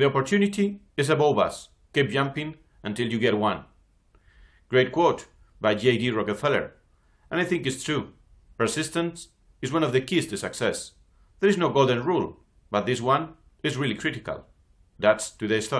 The opportunity is above us. Keep jumping until you get one. Great quote by J.D. Rockefeller. And I think it's true. Persistence is one of the keys to success. There is no golden rule, but this one is really critical. That's today's thought.